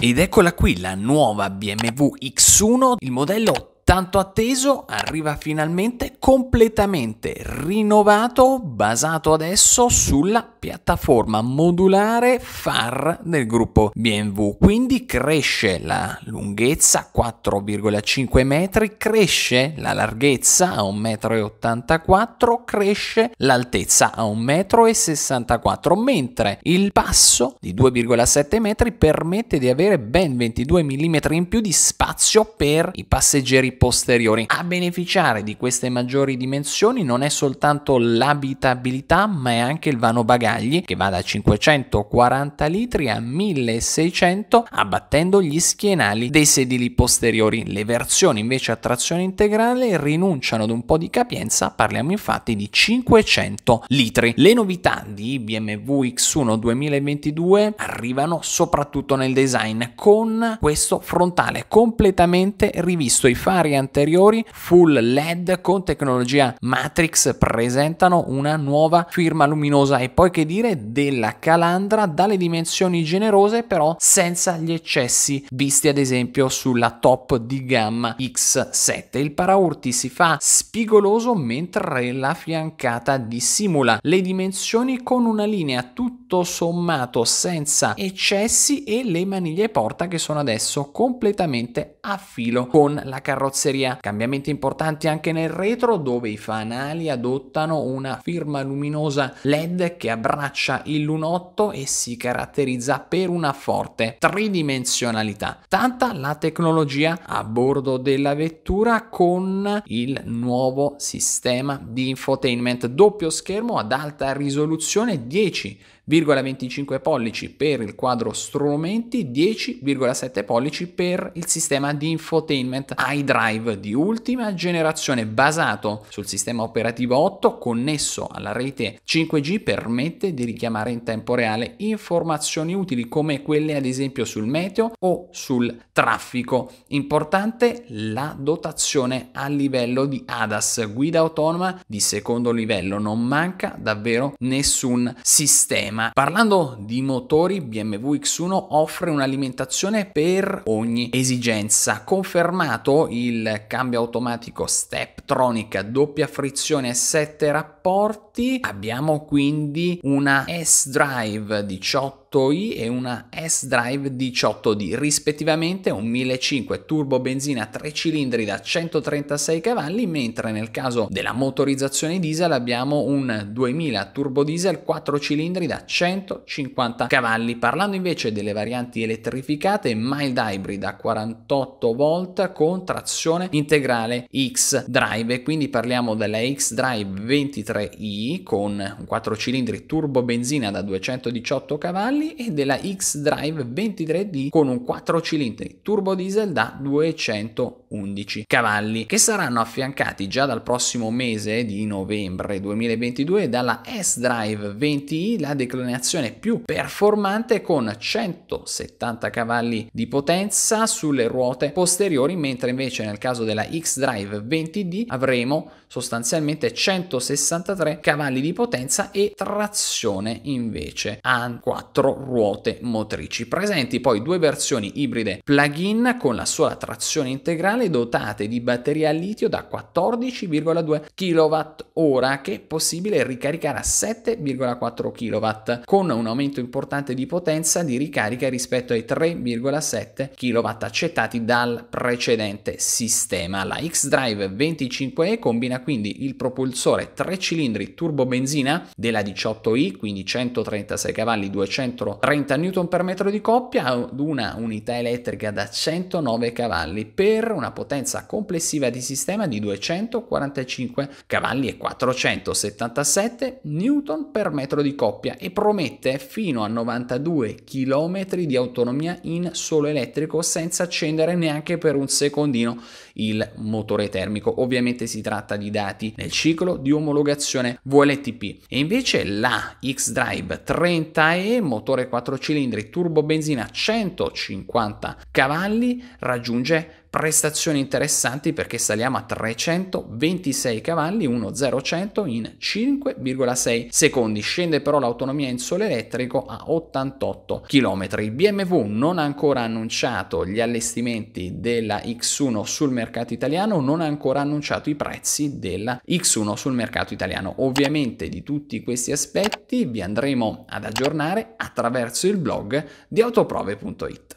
Ed eccola qui la nuova BMW X1, il modello tanto atteso arriva finalmente completamente rinnovato, basato adesso sulla piattaforma modulare FAR del gruppo BMW, quindi cresce la lunghezza 4,5 metri, cresce la larghezza a 1,84 m, cresce l'altezza a 1,64 m, mentre il passo di 2,7 metri permette di avere ben 22 mm in più di spazio per i passeggeri posteriori. A beneficiare di queste maggiori dimensioni non è soltanto l'abitabilità ma è anche il vano bagaglio bagagli che va da 540 litri a 1600 abbattendo gli schienali dei sedili posteriori. Le versioni invece a trazione integrale rinunciano ad un po' di capienza, parliamo infatti di 500 litri. Le novità di BMW X1 2022 arrivano soprattutto nel design con questo frontale completamente rivisto. I fari anteriori full LED con tecnologia Matrix presentano una nuova firma luminosa e poi che che dire della calandra dalle dimensioni generose però senza gli eccessi visti ad esempio sulla top di gamma X7. Il paraurti si fa spigoloso mentre la fiancata dissimula le dimensioni con una linea tutta tutto sommato senza eccessi e le maniglie porta che sono adesso completamente a filo con la carrozzeria. Cambiamenti importanti anche nel retro dove i fanali adottano una firma luminosa LED che abbraccia il lunotto e si caratterizza per una forte tridimensionalità. Tanta la tecnologia a bordo della vettura con il nuovo sistema di infotainment doppio schermo ad alta risoluzione 10 10,25 pollici per il quadro strumenti, 10,7 pollici per il sistema di infotainment iDrive di ultima generazione basato sul sistema operativo 8 connesso alla rete 5G permette di richiamare in tempo reale informazioni utili come quelle ad esempio sul meteo o sul traffico. Importante la dotazione a livello di ADAS, guida autonoma di secondo livello, non manca davvero nessun sistema tema. Parlando di motori, BMW X1 offre un'alimentazione per ogni esigenza. Confermato il cambio automatico Steptronica, doppia frizione e 7 rapporti. Abbiamo quindi una S-Drive 18 8i e una S-Drive 18D, rispettivamente un 1.500 turbo benzina 3 cilindri da 136 cavalli, mentre nel caso della motorizzazione diesel abbiamo un 2000 turbo diesel 4 cilindri da 150 cavalli. Parlando invece delle varianti elettrificate, mild hybrid a 48 volt con trazione integrale X-Drive, quindi parliamo della X-Drive 23i con 4 cilindri turbo benzina da 218 cavalli cavalli e della X-Drive 23D con un 4 cilindri turbo diesel da 211 cavalli che saranno affiancati già dal prossimo mese di novembre 2022 dalla S-Drive 20i, la declinazione più performante con 170 cavalli di potenza sulle ruote posteriori, mentre invece nel caso della X-Drive 20D avremo sostanzialmente 163 cavalli di potenza e trazione invece a 4 quattro ruote motrici. Presenti poi due versioni ibride plug-in con la sola trazione integrale dotate di batteria a litio da 14,2 kWh che è possibile ricaricare a 7,4 kW con un aumento importante di potenza di ricarica rispetto ai 3,7 kW accettati dal precedente sistema. La X-Drive 25E combina quindi il propulsore 3 cilindri turbo benzina della 18i, quindi 136 cavalli, 200 dentro 30 Nm per metro di coppia ad una unità elettrica da 109 cavalli per una potenza complessiva di sistema di 245 cavalli e 477 Newton per metro di coppia e promette fino a 92 km di autonomia in solo elettrico senza accendere neanche per un secondino il motore termico. Ovviamente si tratta di dati nel ciclo di omologazione VLTP. E invece la X-Drive 30E motore motore 4 cilindri turbo benzina 150 cavalli, raggiunge prestazioni interessanti perché saliamo a 326 cavalli, 1.0.100 in 5,6 secondi. Scende però l'autonomia in sole elettrico a 88 km. BMW non ha ancora annunciato gli allestimenti della X1 sul mercato italiano, non ha ancora annunciato i prezzi della X1 sul mercato italiano. Ovviamente di tutti questi aspetti vi andremo ad aggiornare attraverso il blog di autoprove.it.